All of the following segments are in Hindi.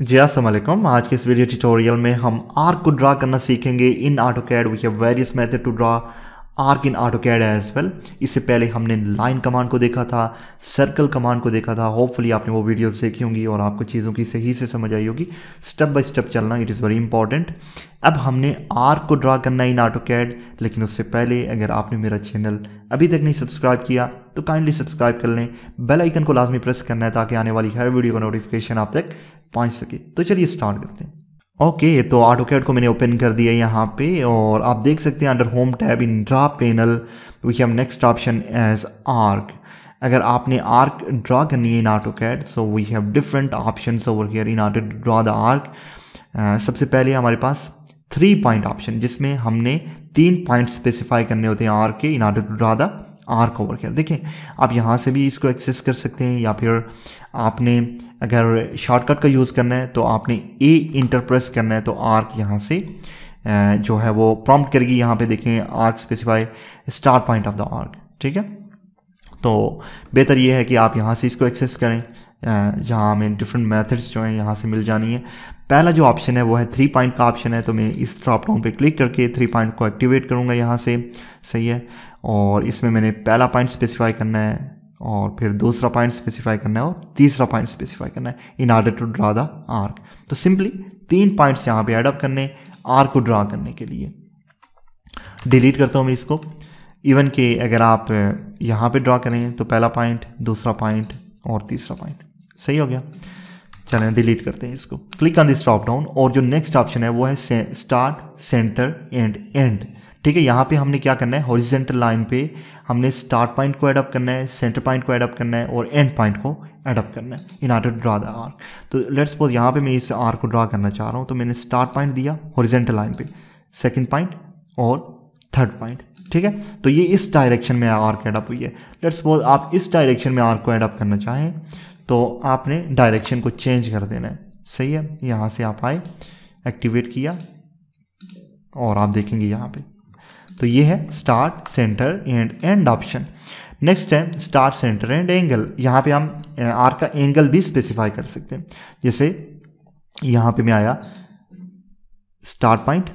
जी असलम आज के इस वीडियो ट्यूटोरियल में हम आर्क को ड्रा करना सीखेंगे in AutoCAD we have various method to draw arc in AutoCAD as well इससे पहले हमने लाइन कमांड को देखा था सर्कल कमांड को देखा था होपफुली आपने वो वीडियोस देखी होंगी और आपको चीज़ों की सही से समझ आई होगी स्टेप बाय स्टेप चलना इट इज़ वेरी इंपॉर्टेंट अब हमने आर्क को ड्रा करना इन ऑटो कैड लेकिन उससे पहले अगर आपने मेरा चैनल अभी तक नहीं सब्सक्राइब किया तो काइंडली सब्सक्राइब कर लें बेल आइकन को लाजमी प्रेस करना है ताकि आने वाली हर वीडियो का नोटिफिकेशन आप तक पहुँच सके तो चलिए स्टार्ट करते हैं ओके okay, तो ऑटो कैड को मैंने ओपन कर दिया यहाँ पे और आप देख सकते हैं under home tab in draw panel we have next option as arc अगर आपने आर्क ड्रा करनी है in AutoCAD so we have different option over here in auto draw the arc सबसे पहले हमारे पास थ्री पॉइंट ऑप्शन जिसमें हमने तीन पॉइंट स्पेसिफाई करने होते हैं आर्क के in auto draw the arc cover किया देखिए आप यहाँ से भी इसको एक्सेस कर सकते हैं या फिर आपने अगर शॉर्टकट का यूज़ करना है तो आपने ए इंटरप्रेस करना है तो आर्क यहाँ से जो है वो प्रॉम्प्ट करेगी यहाँ पे देखें arc specify start point of the arc ठीक है तो बेहतर ये है कि आप यहाँ से इसको एक्सेस करें जहाँ हमें डिफरेंट मेथड्स जो हैं यहाँ से मिल जानी है पहला जो ऑप्शन है वो है थ्री पॉइंट का ऑप्शन है तो मैं इस ड्रॉप डाउन पे क्लिक करके थ्री पॉइंट को एक्टिवेट करूँगा यहाँ से सही है और इसमें मैंने पहला पॉइंट स्पेसिफाई करना है और फिर दूसरा पॉइंट स्पेसिफाई करना है और तीसरा पॉइंट स्पेसिफाई करना है in order to draw the arc तो सिंपली तीन पॉइंट्स यहाँ पे एडअप करने आर्क को ड्रा करने के लिए डिलीट करता हूँ मैं इसको इवन कि अगर आप यहाँ पे ड्रा करें तो पहला पॉइंट दूसरा पॉइंट और तीसरा पॉइंट सही हो गया चलें डिलीट करते हैं इसको click on this top down और जो नेक्स्ट ऑप्शन है वो है स्टार्ट सेंटर एंड एंड ठीक है यहाँ पे हमने क्या करना है हॉरिजेंटल लाइन पे हमने स्टार्ट पॉइंट को एडअप करना है सेंटर पॉइंट को एडअप करना है और एंड पॉइंट को एडअप करना है in order draw the arc तो लेट्स सपोज यहाँ पे मैं इस आर्क को ड्रा करना चाह रहा हूँ तो मैंने स्टार्ट पॉइंट दिया हॉरिजेंटल लाइन पे सेकेंड पॉइंट और थर्ड पॉइंट ठीक है तो ये इस डायरेक्शन में आर्क एडअप हुई है लेट्स सपोज आप इस डायरेक्शन में आर्क को एडअप करना चाहें तो आपने डायरेक्शन को चेंज कर देना है सही है यहाँ से आप आए एक्टिवेट किया और आप देखेंगे यहाँ पे तो ये है start centre end end option next है स्टार्ट सेंटर एंड एंगल यहाँ पे हम आर का एंगल भी स्पेसिफाई कर सकते हैं जैसे यहाँ पे मैं आया स्टार्ट पॉइंट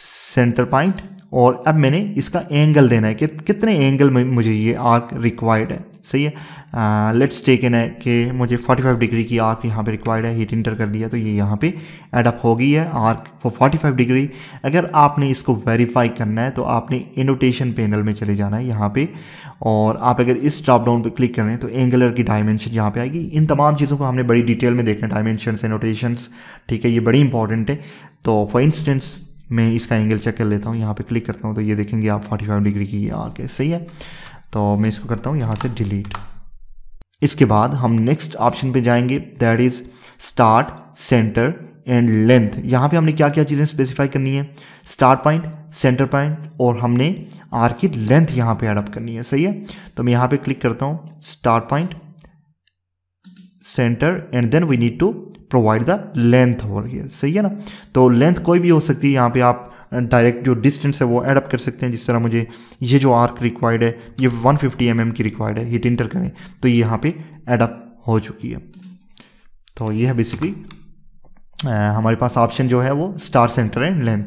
सेंटर पॉइंट और अब मैंने इसका एंगल देना है कि कितने एंगल में मुझे ये आर्क रिक्वायर्ड है सही है लेट्स टेक इन है कि मुझे 45 डिग्री की आर्क यहाँ पे रिक्वायर्ड है हीट इंटर कर दिया तो ये यहाँ पे एडअप हो गई है आर्क फॉर 45 डिग्री अगर आपने इसको वेरीफाई करना है तो आपने इनोटेशन पैनल में चले जाना है यहाँ पे और आप अगर इस ड्रॉप डाउन पर क्लिक करें तो एंगलर की डायमेंशन यहाँ पर आएगी इन तमाम चीज़ों को हमने बड़ी डिटेल में देखना है डायमेंशन एनोटेशन ठीक है ये बड़ी इंपॉर्टेंट है तो फॉर इंस्टेंस मैं इसका एंगल चेक कर लेता हूँ यहाँ पे क्लिक करता हूँ तो ये देखेंगे आप 45 डिग्री की आ के सही है तो मैं इसको करता हूँ यहाँ से डिलीट इसके बाद हम नेक्स्ट ऑप्शन पे जाएंगे that is start centre end length यहाँ पे हमने क्या क्या चीज़ें स्पेसिफाई करनी है स्टार्ट पॉइंट सेंटर पॉइंट और हमने आर की लेंथ यहाँ पर एडअप करनी है सही है तो मैं यहाँ पर क्लिक करता हूँ start point centre end then we need to provide the length over here सही है ना तो लेंथ कोई भी हो सकती है यहाँ पे आप डायरेक्ट uh, जो डिस्टेंस है वो एडअप कर सकते हैं जिस तरह मुझे ये जो आर्क रिक्वायर्ड है ये 150 फिफ्टी mm की रिक्वायर्ड है हिट इंटर करें तो ये यहाँ पे एडअप हो चुकी है तो ये है बेसिकली uh, हमारे पास ऑप्शन जो है वो स्टार सेंटर एंड लेंथ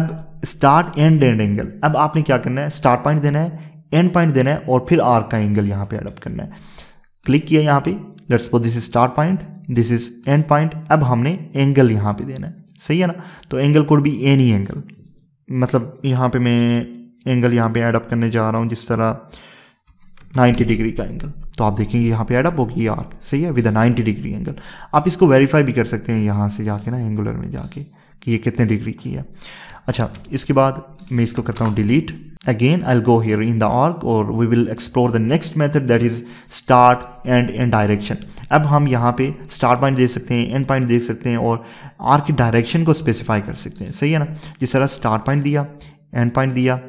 अब स्टार्ट एंड एंड एंगल अब आपने क्या करना है स्टार पॉइंट देना है एंड पॉइंट देना है और फिर आर्क का एंगल यहाँ पे एडअप करना है क्लिक किया यहाँ पे let's suppose this is start point this is end point अब हमने एंगल यहाँ पे देना है सही है ना तो angle could be any angle मतलब यहाँ पे मैं एंगल यहाँ पे एडअप करने जा रहा हूँ जिस तरह 90 डिग्री का एंगल तो आप देखेंगे यहाँ पे एडअप होगी आर्क सही है विद अ 90 डिग्री एंगल आप इसको वेरीफाई भी कर सकते हैं यहाँ से जाके ना एंगुलर में जाके कि ये कितने डिग्री की है अच्छा इसके बाद मैं इसको करता हूँ delete again I go here in the arc और we will explore the next method that is start end end direction अब हम यहाँ पे स्टार्ट पॉइंट देख सकते हैं एंड पॉइंट देख सकते हैं और आर्क की डायरेक्शन को स्पेसिफाई कर सकते हैं सही है ना जिस तरह स्टार्ट पॉइंट दिया एंड पॉइंट दिया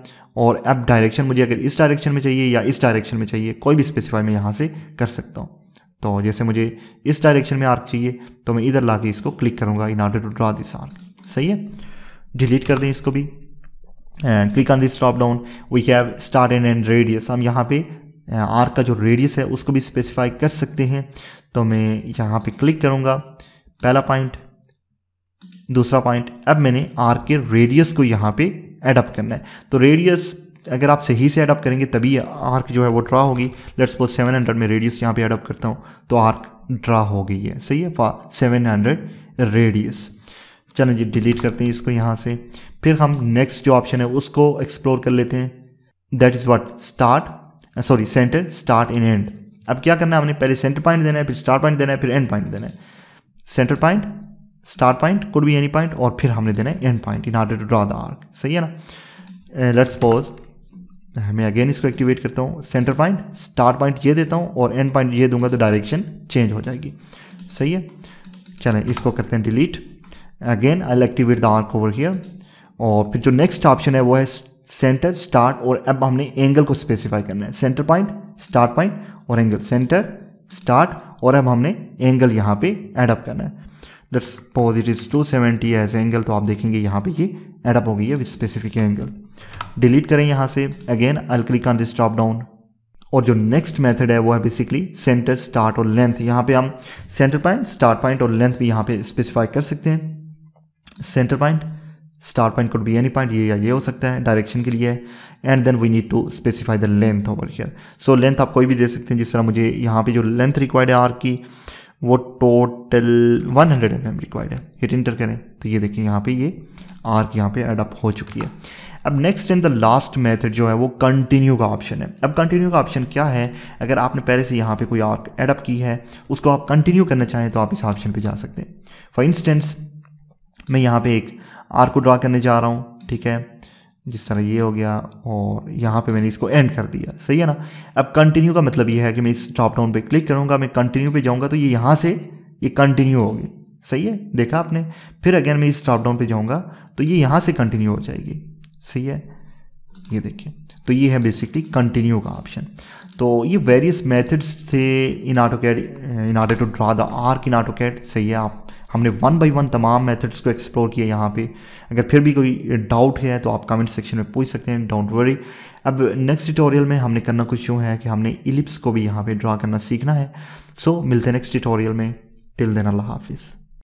और अब डायरेक्शन मुझे अगर इस डायरेक्शन में चाहिए या इस डायरेक्शन में चाहिए कोई भी स्पेसिफाई मैं यहाँ से कर सकता हूँ तो जैसे मुझे इस डायरेक्शन में आर्क चाहिए तो मैं इधर ला इसको क्लिक करूँगा in order to draw this arc सही है डिलीट कर दें इसको भी and click on this drop down we have start end end radius हम यहाँ पे आर का जो रेडियस है उसको भी स्पेसिफाई कर सकते हैं तो मैं यहाँ पे क्लिक करूँगा पहला पॉइंट दूसरा पॉइंट अब मैंने आर के रेडियस को यहाँ पे एडअप करना है तो रेडियस अगर आप सही से एडअप करेंगे तभी आर्क जो है वो ड्रा होगी लेट्स सपोज 700 में रेडियस यहाँ पे एडअप करता हूँ तो आर्क ड्रा हो गई है सही है सेवन हंड्रेड रेडियस चलें जी डिलीट करते हैं इसको यहाँ से फिर हम नेक्स्ट जो ऑप्शन है उसको एक्सप्लोर कर लेते हैं that is what start sorry centre start in end अब क्या करना है हमने पहले सेंटर पॉइंट देना है फिर स्टार्ट पॉइंट देना है फिर एंड पॉइंट देना है centre point start point could be any point और फिर हमने देना है end point in order to draw the arc सही है ना लेट्स uh, पोज मैं अगेन इसको एक्टिवेट करता हूँ सेंटर पॉइंट स्टार्ट पॉइंट ये देता हूँ और एंड पॉइंट ये दूंगा तो डायरेक्शन चेंज हो जाएगी सही है चलें इसको करते हैं delete again I activate the arc over here और फिर जो नेक्स्ट ऑप्शन है वो है सेंटर स्टार्ट और अब हमने एंगल को स्पेसिफाई करना है सेंटर पॉइंट स्टार्ट पॉइंट और एंगल सेंटर स्टार्ट और अब हमने एंगल यहाँ पे एडअप करना है that suppose it is two seventy as angle तो आप देखेंगे यहाँ पे ये एडअप हो गई है विद स्पेसिफिक एंगल डिलीट करें यहाँ से again I'll click on this top down और जो नेक्स्ट मेथड है वो है बेसिकली सेंटर स्टार्ट और लेंथ यहाँ पे हम सेंटर पॉइंट स्टार्ट पॉइंट और लेंथ भी यहाँ पे स्पेसिफाई कर सकते हैं centre point start point could be any point ये या ये हो सकता है डायरेक्शन के लिए and then we need to specify the length over here so length आप कोई भी दे सकते हैं जिस तरह मुझे यहाँ पे जो लेंथ रिक्वायर्ड है आर की वो टोटल 100 हंड्रेड एम रिक्वायर्ड है हिट इंटर करें तो ये देखिए यहाँ पे ये आर्क यहाँ पे एडअप हो चुकी है अब next and the last method जो है वो कंटिन्यू का ऑप्शन है अब कंटिन्यू का ऑप्शन क्या है अगर आपने पहले से यहाँ पे कोई आर्क एडअप की है उसको आप कंटिन्यू करना चाहें तो आप इस ऑप्शन पे जा सकते हैं फॉर इंस्टेंस मैं यहाँ पे एक आर को ड्रा करने जा रहा हूँ ठीक है जिस तरह ये हो गया और यहाँ पे मैंने इसको एंड कर दिया सही है ना अब कंटिन्यू का मतलब ये है कि मैं इस टॉप डाउन पे क्लिक करूँगा मैं कंटिन्यू पे जाऊँगा तो ये यहाँ से ये कंटिन्यू होगी सही है देखा आपने फिर अगेन मैं इस टॉप डाउन पे जाऊँगा तो ये यहाँ से कंटिन्यू हो जाएगी सही है ये देखिए तो ये है बेसिकली कंटिन्यू का ऑप्शन तो ये वेरियस मेथड्स थे in AutoCAD in order to draw the arc in AutoCAD सही है आप हमने वन बाई वन तमाम मेथड्स को एक्सप्लोर किया यहाँ पे अगर फिर भी कोई डाउट है तो आप कमेंट सेक्शन में पूछ सकते हैं डोंट वरी अब नेक्स्ट ट्यूटोरियल में हमने करना कुछ यूँ है कि हमने इलिप्स को भी यहाँ पे ड्रा करना सीखना है सो so, मिलते हैं नेक्स्ट ट्यूटोरियल में टिल देन अल्लाह हाफिज़